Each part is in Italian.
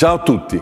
Ciao a tutti!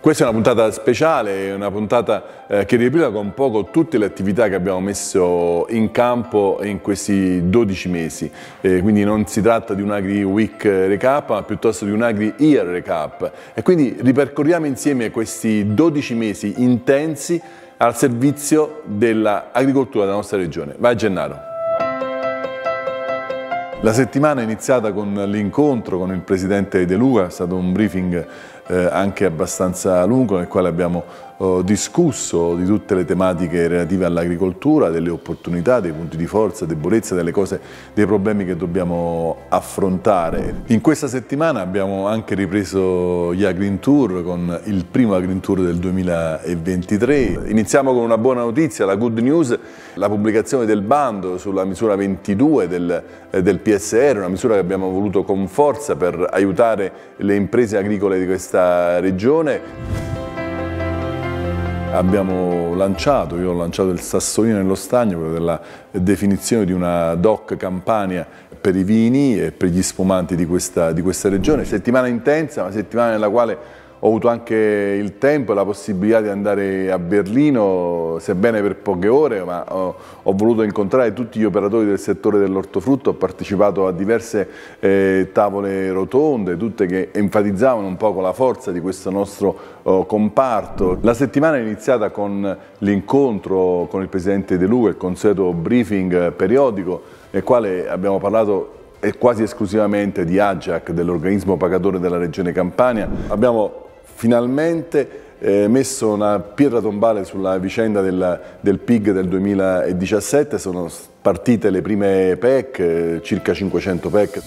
Questa è una puntata speciale, una puntata eh, che riepiloga con poco tutte le attività che abbiamo messo in campo in questi 12 mesi. E eh, quindi non si tratta di un Agri Week Recap, ma piuttosto di un Agri Year Recap. E quindi ripercorriamo insieme questi 12 mesi intensi al servizio dell'agricoltura della nostra regione. Vai Gennaro! La settimana è iniziata con l'incontro con il presidente De Luca, è stato un briefing eh, anche abbastanza lungo nel quale abbiamo eh, discusso di tutte le tematiche relative all'agricoltura, delle opportunità, dei punti di forza, debolezza, delle cose, dei problemi che dobbiamo affrontare. In questa settimana abbiamo anche ripreso gli Agrin Tour con il primo Agrin Tour del 2023. Iniziamo con una buona notizia, la good news, la pubblicazione del bando sulla misura 22 del, eh, del PSR, una misura che abbiamo voluto con forza per aiutare le imprese agricole di questa regione. Abbiamo lanciato, io ho lanciato il sassolino nello stagno, quello della definizione di una DOC Campania per i vini e per gli spumanti di questa, di questa regione. Settimana intensa, una settimana nella quale ho avuto anche il tempo e la possibilità di andare a Berlino, sebbene per poche ore, ma ho, ho voluto incontrare tutti gli operatori del settore dell'ortofrutto, ho partecipato a diverse eh, tavole rotonde, tutte che enfatizzavano un po' la forza di questo nostro oh, comparto. La settimana è iniziata con l'incontro con il Presidente De Luca, il consueto briefing periodico, nel quale abbiamo parlato eh, quasi esclusivamente di AGIAC, dell'organismo pagatore della Regione Campania. Abbiamo finalmente eh, messo una pietra tombale sulla vicenda del, del, PIG del 2017, sono partite le prime PEC, eh, circa 500 PEC.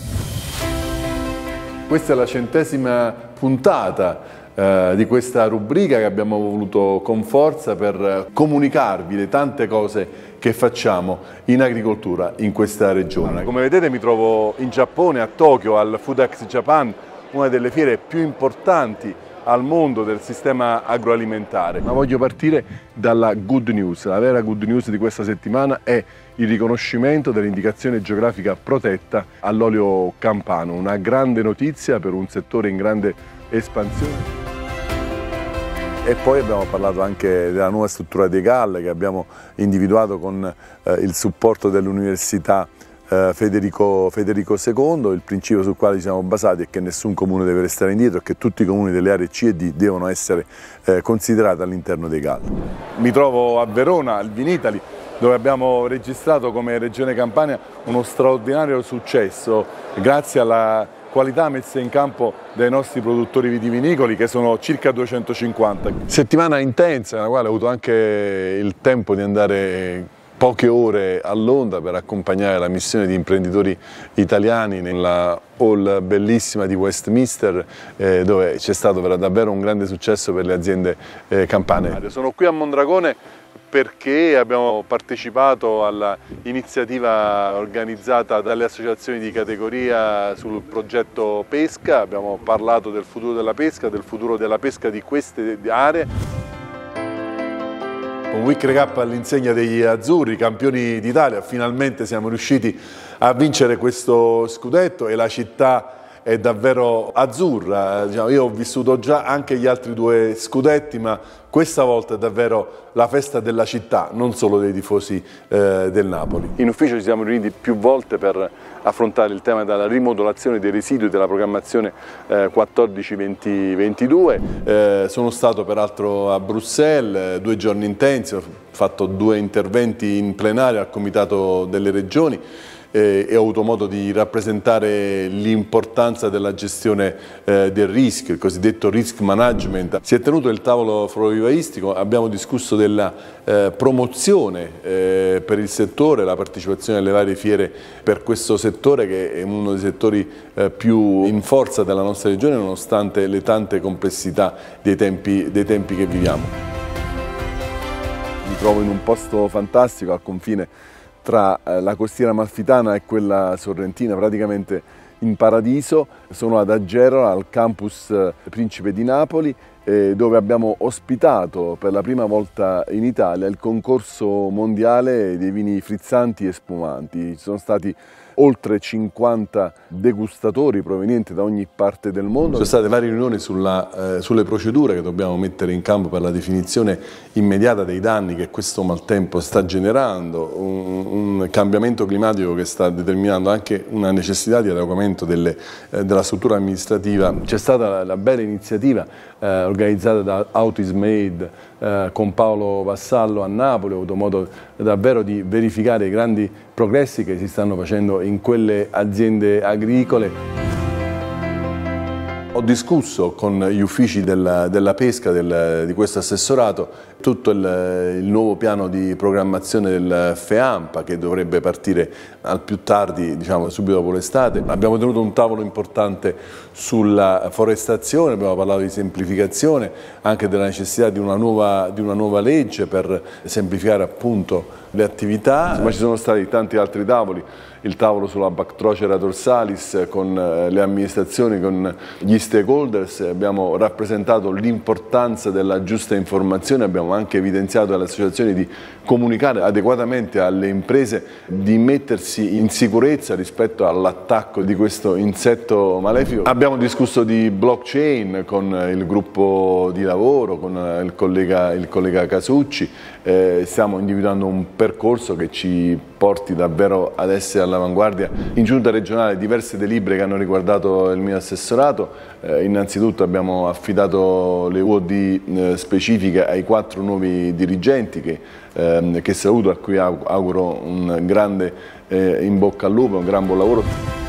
Questa è la centesima puntata eh, di questa rubrica che abbiamo voluto con forza per comunicarvi le tante cose che facciamo in agricoltura in questa regione. Come vedete mi trovo in Giappone, a Tokyo, al Food Foodx Japan, una delle fiere più importanti al mondo del sistema agroalimentare. Ma voglio partire dalla good news. La vera good news di questa settimana è il riconoscimento dell'indicazione geografica protetta all'olio campano, una grande notizia per un settore in grande espansione. E poi abbiamo parlato anche della nuova struttura dei Galle che abbiamo individuato con eh, il supporto dell'Università eh, Federico, Federico, II, il principio sul quale ci siamo basati è che nessun comune deve restare indietro e che tutti i comuni delle aree C e D devono essere eh, considerati all'interno dei GAL. Mi trovo a Verona, al Vinitali, dove abbiamo registrato come Regione Campania uno straordinario successo grazie alla qualità messa in campo dai nostri produttori vitivinicoli che sono circa 250. Settimana intensa nella quale ho avuto anche il tempo di andare poche ore a Londra per accompagnare la missione di imprenditori italiani nella hall bellissima di Westminster eh, dove c'è stato davvero un grande successo per le aziende eh, campane. Sono qui a Mondragone perché abbiamo partecipato all'iniziativa organizzata dalle associazioni di categoria sul progetto pesca, abbiamo parlato del futuro della pesca, del futuro della pesca di queste aree. Con Wicker recap all'insegna degli azzurri, campioni d'Italia, finalmente siamo riusciti a vincere questo scudetto e la città è davvero azzurra. Diciamo, io ho vissuto già anche gli altri due scudetti, ma questa volta è davvero la festa della città, non solo dei tifosi eh, del Napoli. In ufficio ci siamo riuniti più volte per affrontare il tema della rimodulazione dei residui della programmazione 14-2022. Eh, eh, sono stato peraltro a Bruxelles due giorni intensi, ho fatto due interventi in plenaria al Comitato delle Regioni eh, e ho avuto modo di rappresentare l'importanza della gestione eh, del rischio, il cosiddetto risk management. Si è tenuto il tavolo florovivaistico, abbiamo discusso della eh, promozione eh, per il settore, la partecipazione alle varie fiere per questo settore che è uno dei settori eh, più in forza della nostra regione nonostante le tante complessità dei tempi, dei tempi che viviamo. Mi trovo in un posto fantastico al confine tra eh, la costiera malfitana e quella sorrentina, praticamente in paradiso, sono ad Agerola al campus eh, Principe di Napoli eh, dove abbiamo ospitato per la prima volta in Italia il concorso mondiale dei vini frizzanti e spumanti. Ci sono stati oltre 50 degustatori provenienti da ogni parte del mondo. Ci Sono state varie riunioni sulla, eh, sulle procedure che dobbiamo mettere in campo per la definizione immediata dei danni che questo maltempo sta generando, un, un cambiamento climatico che sta determinando anche una necessità di adeguamento delle, eh, della struttura amministrativa. C'è stata la, la bella iniziativa eh, organizzata da Autism Aid eh, con Paolo Vassallo a Napoli, ho avuto modo davvero di verificare i grandi progressi che si stanno facendo in quelle aziende agricole. Ho discusso con gli uffici della, della pesca del, di questo assessorato tutto il, il, nuovo piano di programmazione del FEAMPA che dovrebbe partire al più tardi, diciamo subito dopo l'estate. Abbiamo tenuto un tavolo importante sulla forestazione, abbiamo parlato di semplificazione, anche della necessità di una nuova, di una nuova legge per semplificare appunto le attività, ma ci sono stati tanti altri tavoli, il tavolo sulla Bactrocera dorsalis con eh, le amministrazioni, con gli stakeholders, abbiamo rappresentato l'importanza della giusta informazione, abbiamo abbiamo anche evidenziato alle associazioni di comunicare adeguatamente alle imprese di mettersi in sicurezza rispetto all'attacco di questo insetto malefico. Abbiamo discusso di blockchain con il gruppo di lavoro, con il collega, il collega Casucci, eh, stiamo individuando un percorso che ci porti davvero ad essere all'avanguardia. In giunta regionale diverse delibere che hanno riguardato il mio assessorato, eh, innanzitutto abbiamo affidato le UOD eh, specifiche ai quattro nuovi dirigenti che, eh, che saluto, a cui auguro un grande eh, in bocca al lupo, un gran buon lavoro.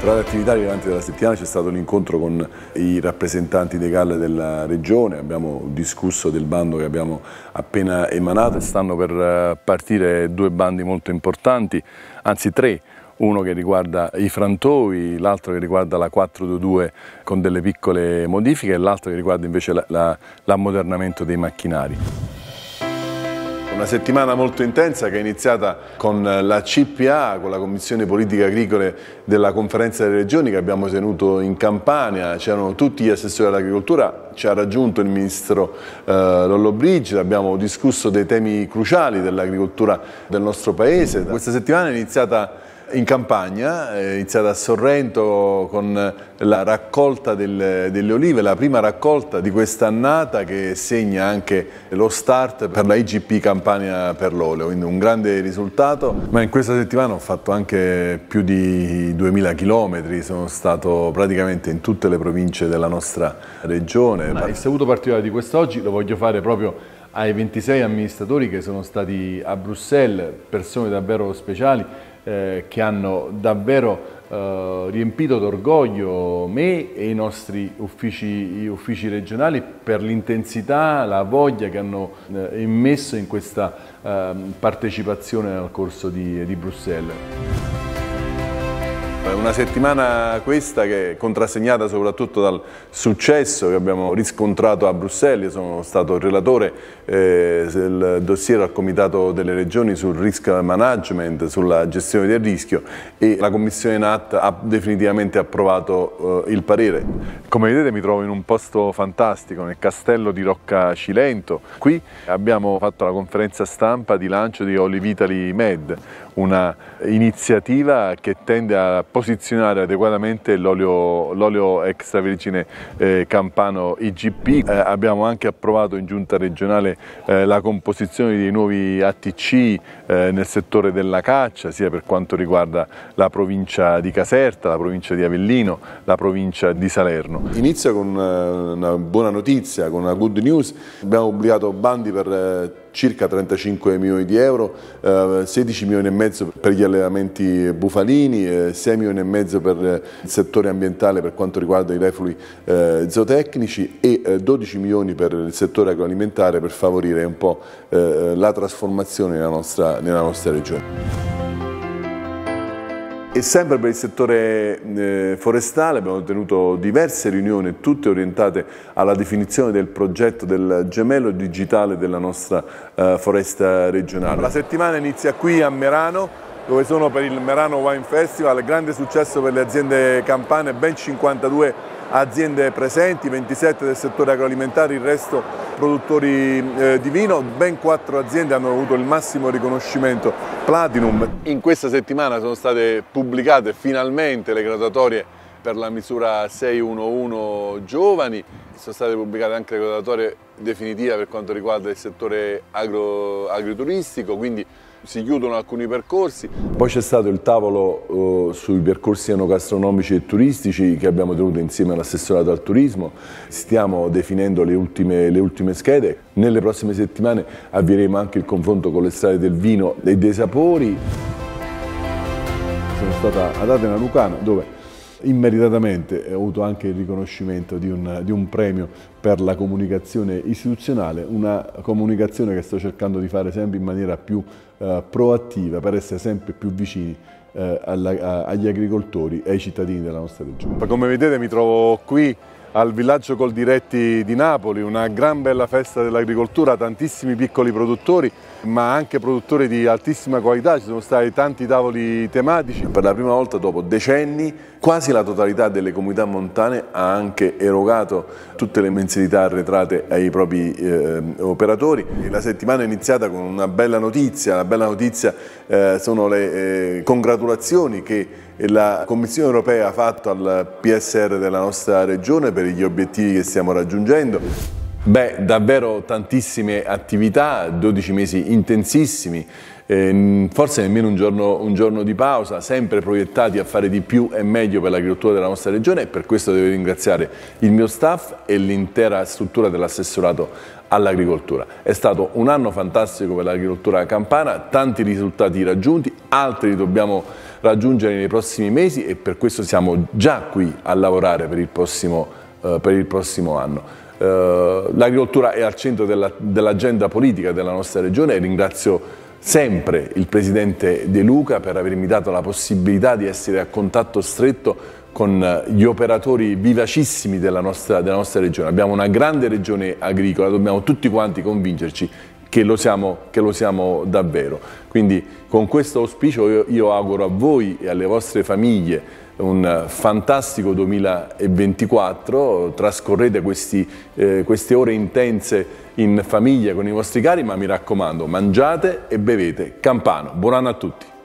Tra le attività rilevanti della settimana c'è stato un incontro con i rappresentanti dei GAL della regione, abbiamo discusso del bando che abbiamo appena emanato. Stanno per eh, partire due bandi molto importanti, anzi tre, uno che riguarda i frantoi, l'altro che riguarda la 422 con delle piccole modifiche e l'altro che riguarda invece l'ammodernamento dei macchinari. Una settimana molto intensa che è iniziata con la CPA, con la Commissione Politiche Agricole della Conferenza delle Regioni che abbiamo tenuto in Campania, c'erano tutti gli assessori all'agricoltura, ci ha raggiunto il Ministro eh, Lollobrigida, abbiamo discusso dei temi cruciali dell'agricoltura del nostro Paese. Questa settimana è iniziata in campagna, eh, iniziata a Sorrento con la raccolta del, delle olive, la prima raccolta di quest'annata che segna anche lo start per la IGP Campania per l'olio, quindi un grande risultato, ma in questa settimana ho fatto anche più di 2000 km, sono stato praticamente in tutte le province della nostra regione. Ma il saluto particolare di quest'oggi lo voglio fare proprio ai 26 amministratori che sono stati a Bruxelles, persone davvero speciali, eh, che hanno davvero eh, riempito d'orgoglio me e i nostri uffici, uffici regionali per l'intensità, la voglia che hanno eh, immesso in questa ehm, partecipazione al corso di, di Bruxelles. Una settimana questa che è contrassegnata soprattutto dal successo che abbiamo riscontrato a Bruxelles. Io sono stato il relatore eh, del dossier al Comitato delle Regioni sul risk management, sulla gestione del rischio e la Commissione NAT ha definitivamente approvato eh, il parere. Come vedete mi trovo in un posto fantastico, nel castello di Rocca Cilento. Qui abbiamo fatto la conferenza stampa di lancio di Olivitali Med, una iniziativa che tende a posizionare adeguatamente l'olio extravergine eh, Campano IGP. Eh, abbiamo anche approvato in giunta regionale eh, la composizione dei nuovi ATC eh, nel settore della caccia, sia per quanto riguarda la provincia di Caserta, la provincia di Avellino, la provincia di Salerno. Inizio con eh, una buona notizia, con una good news. Abbiamo obbligato bandi per eh, circa 35 milioni di euro, 16 eh, milioni e mezzo per gli allevamenti bufalini, 6 eh, milioni e mezzo per il settore ambientale per quanto riguarda i reflui eh, zootecnici e 12 milioni per il settore agroalimentare per favorire un po' la trasformazione nella nostra, nella nostra regione. E sempre per il settore eh, forestale abbiamo tenuto diverse riunioni, tutte orientate alla definizione del progetto del gemello digitale della nostra eh, foresta regionale. La settimana inizia qui a Merano dove sono per il Merano Wine Festival, grande successo per le aziende campane, ben 52 aziende presenti, 27 del settore agroalimentare, il resto produttori eh, di vino, ben quattro aziende hanno avuto il massimo riconoscimento Platinum. In questa settimana sono state pubblicate finalmente le graduatorie per la misura 611 giovani, sono state pubblicate anche le graduatorie definitive per quanto riguarda il settore agro, agrituristico, quindi si chiudono alcuni percorsi. Poi c'è stato il tavolo eh, sui percorsi enogastronomici e turistici che abbiamo tenuto insieme all'assessorato al turismo, stiamo definendo le ultime, le ultime schede. Nelle prossime settimane avvieremo anche il confronto con le strade del vino e dei sapori. Sono stata ad Atena Lucano dove Immeritatamente eh, ho avuto anche il riconoscimento di un, di un premio per la comunicazione istituzionale, una comunicazione che sto cercando di fare sempre in maniera più eh, proattiva per essere sempre più vicini eh, alla, a, agli agricoltori e ai cittadini della nostra regione. Come vedete mi trovo qui al villaggio Coldiretti di Napoli, una gran bella festa dell'agricoltura, tantissimi piccoli produttori ma anche produttori di altissima qualità, ci sono stati tanti tavoli tematici. Per la prima volta dopo decenni quasi la totalità delle comunità montane ha anche erogato tutte le mensilità arretrate ai propri eh, operatori. la settimana è iniziata con una bella notizia, la bella notizia eh, sono le eh, congratulazioni che la Commissione europea ha fatto al PSR della nostra regione per gli obiettivi che stiamo raggiungendo. Beh, davvero tantissime attività, 12 mesi intensissimi, eh, forse nemmeno un giorno, un giorno, di pausa, sempre proiettati a fare di più e meglio per l'agricoltura della nostra regione e per questo devo ringraziare il mio staff e l'intera struttura dell'assessorato all'agricoltura. È stato un anno fantastico per l'agricoltura campana, tanti risultati raggiunti, altri li dobbiamo raggiungere nei prossimi mesi e per questo siamo già qui a lavorare per il prossimo, eh, per il prossimo anno. Eh, l'agricoltura è al centro dell'agenda dell politica della nostra regione e ringrazio sempre il Presidente De Luca per avermi dato la possibilità di essere a contatto stretto con eh, gli operatori vivacissimi della nostra, della nostra regione. Abbiamo una grande regione agricola, dobbiamo tutti quanti convincerci che lo, siamo, che lo siamo, davvero. Quindi con questo auspicio io, io auguro a voi e alle vostre famiglie un fantastico 2024, trascorrete questi, eh, queste ore intense in famiglia con i vostri cari, ma mi raccomando, mangiate e bevete. Campano, buon anno a tutti.